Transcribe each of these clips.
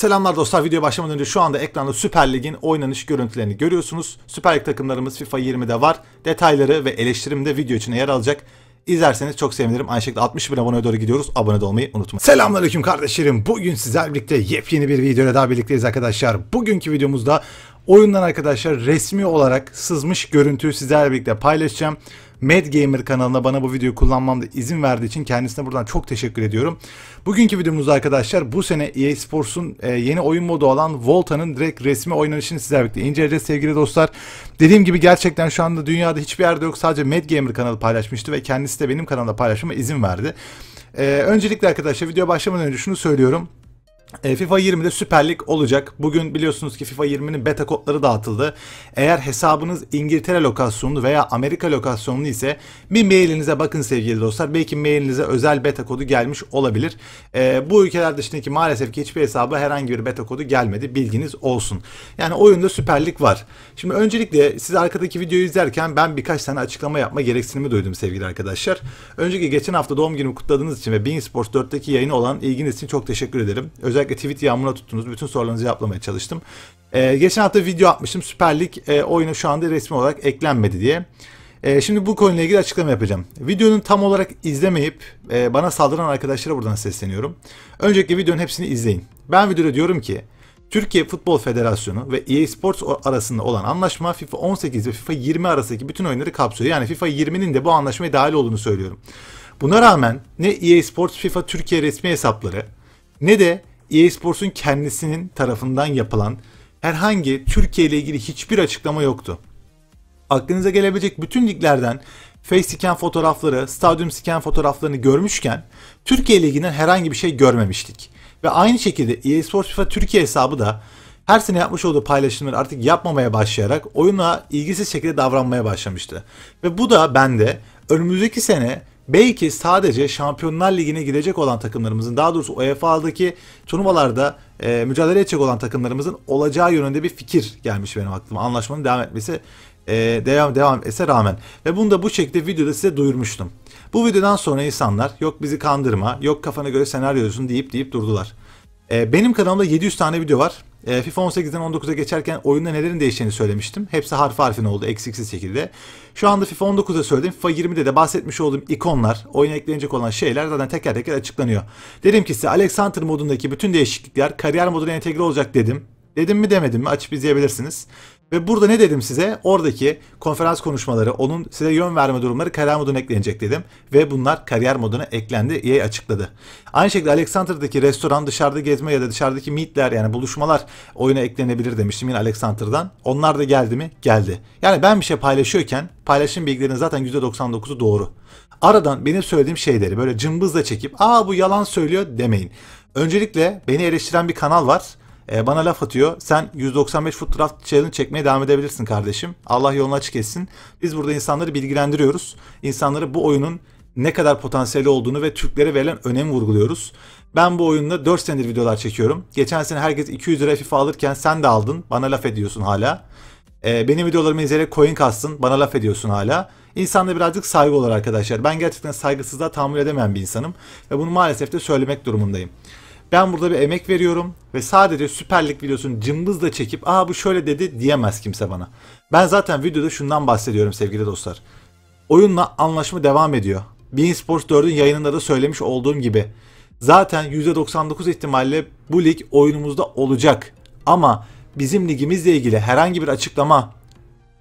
Selamlar dostlar. Video başlamadan önce şu anda ekranda Süper Lig'in oynanış görüntülerini görüyorsunuz. Süper Lig takımlarımız FIFA 20'de var. Detayları ve eleştirim de video içine yer alacak. İzlerseniz çok sevinirim. Aynı şekilde 60 bin aboneye doğru gidiyoruz. Abone olmayı unutmayın. Selamünaleyküm kardeşlerim. Bugün sizlerle birlikte yepyeni bir videoyla daha birlikteyiz arkadaşlar. Bugünkü videomuzda oyundan arkadaşlar resmi olarak sızmış görüntüyü sizlerle birlikte paylaşacağım. Mad Gamer kanalına bana bu videoyu kullanmamda izin verdiği için kendisine buradan çok teşekkür ediyorum. Bugünkü videomuz arkadaşlar bu sene EA Sports'un e, yeni oyun modu olan Volta'nın direkt resmi oynanışını sizlerle birlikte inceleyeceğiz sevgili dostlar. Dediğim gibi gerçekten şu anda dünyada hiçbir yerde yok sadece Mad Gamer kanalı paylaşmıştı ve kendisi de benim kanalda paylaşmama izin verdi. E, öncelikle arkadaşlar video başlamadan önce şunu söylüyorum. E, FIFA 20'de Süper Lig olacak. Bugün biliyorsunuz ki FIFA 20'nin beta kodları dağıtıldı. Eğer hesabınız İngiltere lokasyonlu veya Amerika lokasyonlu ise bir mailinize bakın sevgili dostlar. Belki mailinize özel beta kodu gelmiş olabilir. E, bu ülkeler dışındaki maalesef ki hiçbir hesaba herhangi bir beta kodu gelmedi. Bilginiz olsun. Yani oyunda Süper Lig var. Şimdi öncelikle siz arkadaki videoyu izlerken ben birkaç tane açıklama yapma gereksinimi duydum sevgili arkadaşlar. Önceki geçen hafta doğum günümü kutladığınız için ve Bean Sports 4'teki yayını olan ilginiz için çok teşekkür ederim. Özel özellikle tweet yağmuruna tuttunuz. Bütün sorularınızı yapmaya çalıştım. Ee, geçen hafta video atmıştım. Süper Lig e, oyunu şu anda resmi olarak eklenmedi diye. E, şimdi bu konuyla ilgili açıklama yapacağım. Videonun tam olarak izlemeyip e, bana saldıran arkadaşlara buradan sesleniyorum. Öncelikle videonun hepsini izleyin. Ben videoda diyorum ki Türkiye Futbol Federasyonu ve EA Sports arasında olan anlaşma FIFA 18 ve FIFA 20 arasındaki bütün oyunları kapsıyor. Yani FIFA 20'nin de bu anlaşmaya dahil olduğunu söylüyorum. Buna rağmen ne EA Sports FIFA Türkiye resmi hesapları ne de EA Sports'un kendisinin tarafından yapılan herhangi Türkiye ile ilgili hiçbir açıklama yoktu. Aklınıza gelebilecek bütün liglerden face scan fotoğrafları, stadyum scan fotoğraflarını görmüşken Türkiye ile ilgili herhangi bir şey görmemiştik. Ve aynı şekilde EA Sports FIFA Türkiye hesabı da her sene yapmış olduğu paylaşımları artık yapmamaya başlayarak oyuna ilgisiz şekilde davranmaya başlamıştı. Ve bu da bende önümüzdeki sene belki sadece Şampiyonlar Ligi'ne gidecek olan takımlarımızın daha doğrusu UEFA'daki turnuvalarda e, mücadele edecek olan takımlarımızın olacağı yönünde bir fikir gelmiş benim aklıma. Anlaşmanın devam etmesi e, devam devam etse rağmen ve bunu da bu şekilde videoda size duyurmuştum. Bu videodan sonra insanlar yok bizi kandırma, yok kafana göre senaryo yazın deyip deyip durdular. E, benim kanalımda 700 tane video var. E, FIFA 18'den 19'a geçerken oyunda nelerin değişeceğini söylemiştim. Hepsi harf harfine oldu eksiksiz şekilde. Şu anda FIFA 19'da söyledim. FIFA 20'de de bahsetmiş olduğum ikonlar, oyuna eklenecek olan şeyler zaten teker teker açıklanıyor. Dedim ki size Alexander modundaki bütün değişiklikler kariyer moduna entegre olacak dedim. Dedim mi demedim mi açıp izleyebilirsiniz. Ve burada ne dedim size? Oradaki konferans konuşmaları, onun size yön verme durumları kariyer moduna eklenecek dedim. Ve bunlar kariyer moduna eklendi. EA açıkladı. Aynı şekilde Alexander'daki restoran, dışarıda gezme ya da dışarıdaki meetler yani buluşmalar oyuna eklenebilir demiştim yine Alexander'dan. Onlar da geldi mi? Geldi. Yani ben bir şey paylaşıyorken paylaşım bilgilerinin zaten %99'u doğru. Aradan benim söylediğim şeyleri böyle cımbızla çekip aa bu yalan söylüyor demeyin. Öncelikle beni eleştiren bir kanal var. E, bana laf atıyor. Sen 195 foot draft challenge çekmeye devam edebilirsin kardeşim. Allah yolunu açık etsin. Biz burada insanları bilgilendiriyoruz. İnsanları bu oyunun ne kadar potansiyeli olduğunu ve Türklere verilen önem vurguluyoruz. Ben bu oyunda 4 senedir videolar çekiyorum. Geçen sene herkes 200 lira FIFA alırken sen de aldın. Bana laf ediyorsun hala. E, benim videolarımı izleyerek coin kastın. Bana laf ediyorsun hala. İnsanda birazcık saygı olur arkadaşlar. Ben gerçekten saygısızlığa tahammül edemeyen bir insanım. Ve bunu maalesef de söylemek durumundayım. Ben burada bir emek veriyorum ve sadece süperlik Lig videosunu cımbızla çekip aa bu şöyle dedi diyemez kimse bana. Ben zaten videoda şundan bahsediyorum sevgili dostlar. Oyunla anlaşma devam ediyor. Bein Sports 4'ün yayınında da söylemiş olduğum gibi. Zaten %99 ihtimalle bu lig oyunumuzda olacak. Ama bizim ligimizle ilgili herhangi bir açıklama,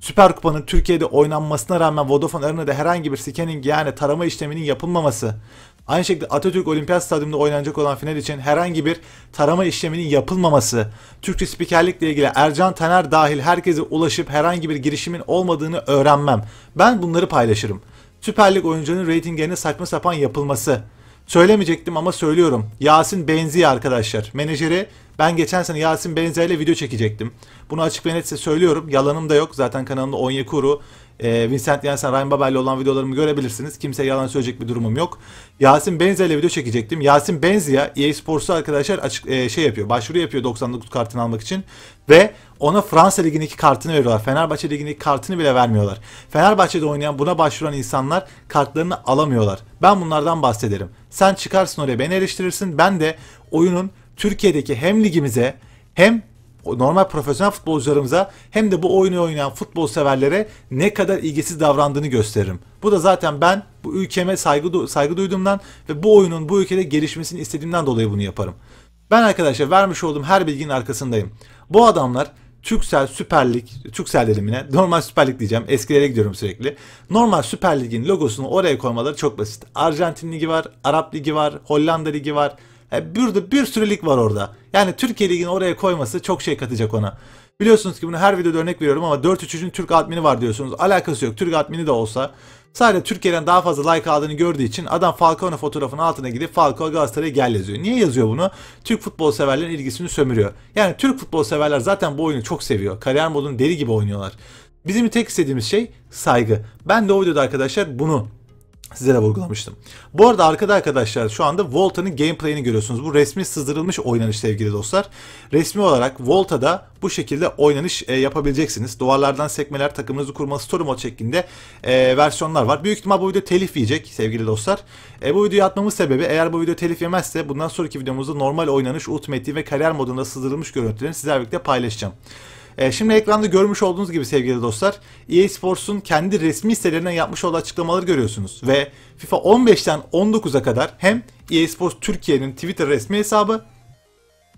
Süper Kupa'nın Türkiye'de oynanmasına rağmen Vodafone Arena'da herhangi bir scanning yani tarama işleminin yapılmaması, Aynı şekilde Atatürk Olimpiyat Stadyumunda oynanacak olan final için herhangi bir tarama işleminin yapılmaması, Türkçe spikerlikle ilgili Ercan Taner dahil herkese ulaşıp herhangi bir girişimin olmadığını öğrenmem. Ben bunları paylaşırım. Süper Lig oyuncularının reytinglerine saçma sapan yapılması. Söylemeyecektim ama söylüyorum. Yasin Benzi arkadaşlar. Menajeri ben geçen sene Yasin Benzer'le video çekecektim. Bunu açık ve net size söylüyorum. Yalanım da yok. Zaten kanalımda Onyekuru, e, Vincent Jensen, Ryan ile olan videolarımı görebilirsiniz. Kimseye yalan söyleyecek bir durumum yok. Yasin Benzer'le video çekecektim. Yasin Benzia EA Sports'u arkadaşlar açık, e, şey yapıyor. Başvuru yapıyor 99 kartını almak için. Ve ona Fransa Ligi'ndeki kartını veriyorlar. Fenerbahçe Ligi'ndeki kartını bile vermiyorlar. Fenerbahçe'de oynayan buna başvuran insanlar kartlarını alamıyorlar. Ben bunlardan bahsederim. Sen çıkarsın oraya beni eleştirirsin. Ben de oyunun Türkiye'deki hem ligimize hem normal profesyonel futbolcularımıza hem de bu oyunu oynayan futbol severlere ne kadar ilgisiz davrandığını gösteririm. Bu da zaten ben bu ülkeme saygı, saygı duyduğumdan ve bu oyunun bu ülkede gelişmesini istediğimden dolayı bunu yaparım. Ben arkadaşlar vermiş olduğum her bilginin arkasındayım. Bu adamlar Türksel Süper Lig, Türksel dedim yine. Normal Süper Lig diyeceğim. Eskilere gidiyorum sürekli. Normal Süper Lig'in logosunu oraya koymaları çok basit. Arjantin Ligi var, Arap Ligi var, Hollanda Ligi var, yani e, bir, de var orada. Yani Türkiye Ligi'ni oraya koyması çok şey katacak ona. Biliyorsunuz ki bunu her videoda örnek veriyorum ama 4-3-3'ün Türk admini var diyorsunuz. Alakası yok. Türk admini de olsa. Sadece Türkiye'den daha fazla like aldığını gördüğü için adam Falcao'nun fotoğrafının altına gidip Falcao Galatasaray'a gel yazıyor. Niye yazıyor bunu? Türk futbol severlerin ilgisini sömürüyor. Yani Türk futbol severler zaten bu oyunu çok seviyor. Kariyer modunu deli gibi oynuyorlar. Bizim tek istediğimiz şey saygı. Ben de o videoda arkadaşlar bunu Size de vurgulamıştım. Bu arada arkada arkadaşlar şu anda Volta'nın gameplay'ini görüyorsunuz. Bu resmi sızdırılmış oynanış sevgili dostlar. Resmi olarak Volta'da bu şekilde oynanış e, yapabileceksiniz. Duvarlardan sekmeler, takımınızı kurma, story mode şeklinde e, versiyonlar var. Büyük ihtimal bu video telif yiyecek sevgili dostlar. E, bu videoyu atmamız sebebi eğer bu video telif yemezse bundan sonraki videomuzda normal oynanış, ultimate ve kariyer modunda sızdırılmış görüntülerini sizlerle birlikte paylaşacağım. E, şimdi ekranda görmüş olduğunuz gibi sevgili dostlar EA Sports'un kendi resmi sitelerinden yapmış olduğu açıklamaları görüyorsunuz. Ve FIFA 15'ten 19'a kadar hem EA Sports Türkiye'nin Twitter resmi hesabı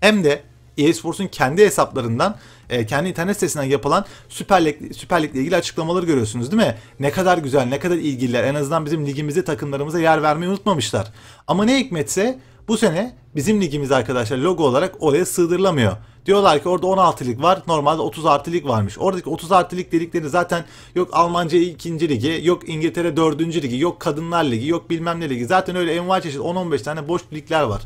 hem de EA Sports'un kendi hesaplarından e, kendi internet sitesinden yapılan Süper Lig, Süper Lig'le ilgili açıklamaları görüyorsunuz değil mi? Ne kadar güzel, ne kadar ilgililer. En azından bizim ligimizde takımlarımıza yer vermeyi unutmamışlar. Ama ne hikmetse bu sene bizim ligimiz arkadaşlar logo olarak oraya sığdırılamıyor. Diyorlar ki orada 16 var. Normalde 30 artı varmış. Oradaki 30 artı lig dedikleri zaten yok Almanca 2. ligi, yok İngiltere 4. ligi, yok Kadınlar Ligi, yok bilmem ne ligi. Zaten öyle envai çeşit 10-15 tane boş ligler var.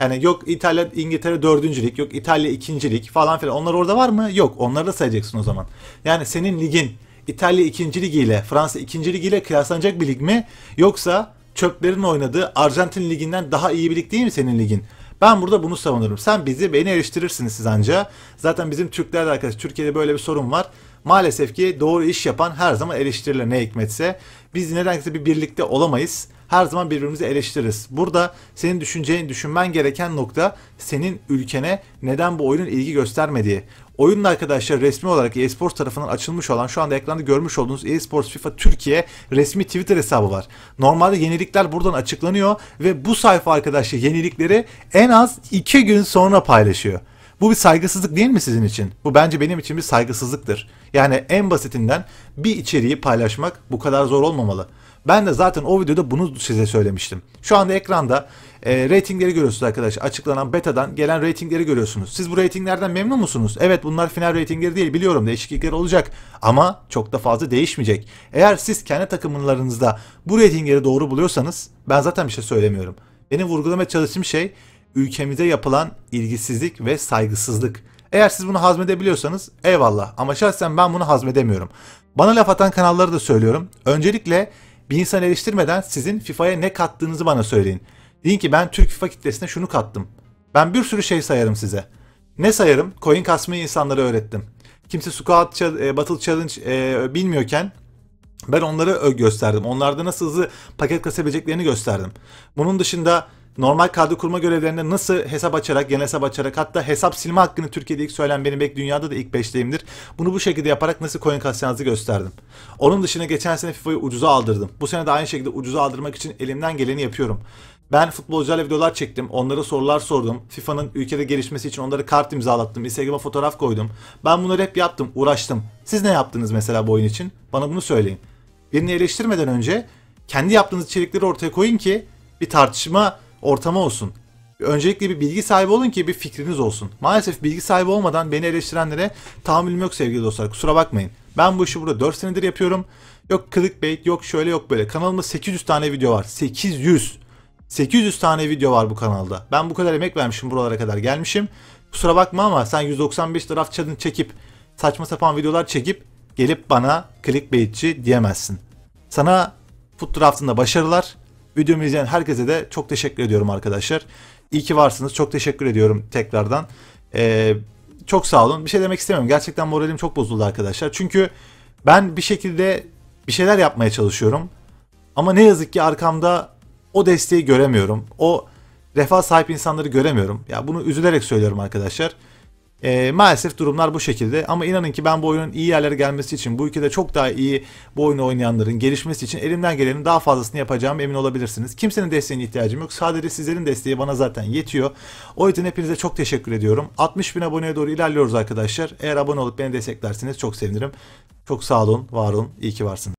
Yani yok İtalya, İngiltere 4. lig, yok İtalya 2. lig falan filan. Onlar orada var mı? Yok. Onları da sayacaksın o zaman. Yani senin ligin İtalya 2. ligiyle, Fransa 2. ligiyle kıyaslanacak bir lig mi? Yoksa çöplerin oynadığı Arjantin liginden daha iyi bir lig değil mi senin ligin? Ben burada bunu savunurum. Sen bizi beni eleştirirsiniz siz anca. Zaten bizim Türkler de arkadaş Türkiye'de böyle bir sorun var. Maalesef ki doğru iş yapan her zaman eleştirilir ne hikmetse. Biz nedense bir birlikte olamayız her zaman birbirimizi eleştiririz. Burada senin düşüneceğin, düşünmen gereken nokta senin ülkene neden bu oyunun ilgi göstermediği. Oyunun arkadaşlar resmi olarak e eSports tarafından açılmış olan şu anda ekranda görmüş olduğunuz e eSports FIFA Türkiye resmi Twitter hesabı var. Normalde yenilikler buradan açıklanıyor ve bu sayfa arkadaşlar yenilikleri en az 2 gün sonra paylaşıyor. Bu bir saygısızlık değil mi sizin için? Bu bence benim için bir saygısızlıktır. Yani en basitinden bir içeriği paylaşmak bu kadar zor olmamalı. Ben de zaten o videoda bunu size söylemiştim. Şu anda ekranda e, ratingleri görüyorsunuz arkadaşlar. Açıklanan betadan gelen ratingleri görüyorsunuz. Siz bu ratinglerden memnun musunuz? Evet bunlar final ratingleri değil biliyorum değişiklikler olacak. Ama çok da fazla değişmeyecek. Eğer siz kendi takımlarınızda bu ratingleri doğru buluyorsanız ben zaten bir şey söylemiyorum. Benim vurgulamaya çalıştığım şey ülkemize yapılan ilgisizlik ve saygısızlık. Eğer siz bunu hazmedebiliyorsanız eyvallah ama şahsen ben bunu hazmedemiyorum. Bana laf atan kanalları da söylüyorum. Öncelikle bir insan eleştirmeden sizin FIFA'ya ne kattığınızı bana söyleyin. Deyin ki ben Türk FIFA kitlesine şunu kattım. Ben bir sürü şey sayarım size. Ne sayarım? Coin kasmayı insanlara öğrettim. Kimse Squat e, Battle Challenge e, bilmiyorken ben onları e, gösterdim. Onlarda nasıl hızlı paket kasabileceklerini gösterdim. Bunun dışında normal kadro kurma görevlerinde nasıl hesap açarak, yeni hesap açarak hatta hesap silme hakkını Türkiye'de ilk söylen benim belki dünyada da ilk 5'teyimdir. Bunu bu şekilde yaparak nasıl coin kasacağınızı gösterdim. Onun dışında geçen sene FIFA'yı ucuza aldırdım. Bu sene de aynı şekilde ucuza aldırmak için elimden geleni yapıyorum. Ben futbolcularla videolar çektim. Onlara sorular sordum. FIFA'nın ülkede gelişmesi için onlara kart imzalattım. Instagram'a fotoğraf koydum. Ben bunları hep yaptım, uğraştım. Siz ne yaptınız mesela bu oyun için? Bana bunu söyleyin. Birini eleştirmeden önce kendi yaptığınız içerikleri ortaya koyun ki bir tartışma ortama olsun. Öncelikle bir bilgi sahibi olun ki bir fikriniz olsun. Maalesef bilgi sahibi olmadan beni eleştirenlere tahammülüm yok sevgili dostlar kusura bakmayın. Ben bu işi burada 4 senedir yapıyorum. Yok clickbait yok şöyle yok böyle. Kanalımda 800 tane video var. 800. 800 tane video var bu kanalda. Ben bu kadar emek vermişim buralara kadar gelmişim. Kusura bakma ama sen 195 draft challenge çekip saçma sapan videolar çekip gelip bana clickbaitçi diyemezsin. Sana foot draftında başarılar. Videomu izleyen herkese de çok teşekkür ediyorum arkadaşlar. İyi ki varsınız. Çok teşekkür ediyorum tekrardan. Ee, çok sağ olun. Bir şey demek istemiyorum. Gerçekten moralim çok bozuldu arkadaşlar. Çünkü ben bir şekilde bir şeyler yapmaya çalışıyorum. Ama ne yazık ki arkamda o desteği göremiyorum. O refah sahip insanları göremiyorum. Ya bunu üzülerek söylüyorum arkadaşlar. E, maalesef durumlar bu şekilde ama inanın ki ben bu oyunun iyi yerlere gelmesi için bu ülkede çok daha iyi bu oyunu oynayanların gelişmesi için elimden gelenin daha fazlasını yapacağım emin olabilirsiniz. Kimsenin desteğine ihtiyacım yok. Sadece sizlerin desteği bana zaten yetiyor. O yüzden hepinize çok teşekkür ediyorum. 60 bin aboneye doğru ilerliyoruz arkadaşlar. Eğer abone olup beni desteklerseniz çok sevinirim. Çok sağ olun, var olun, iyi ki varsınız.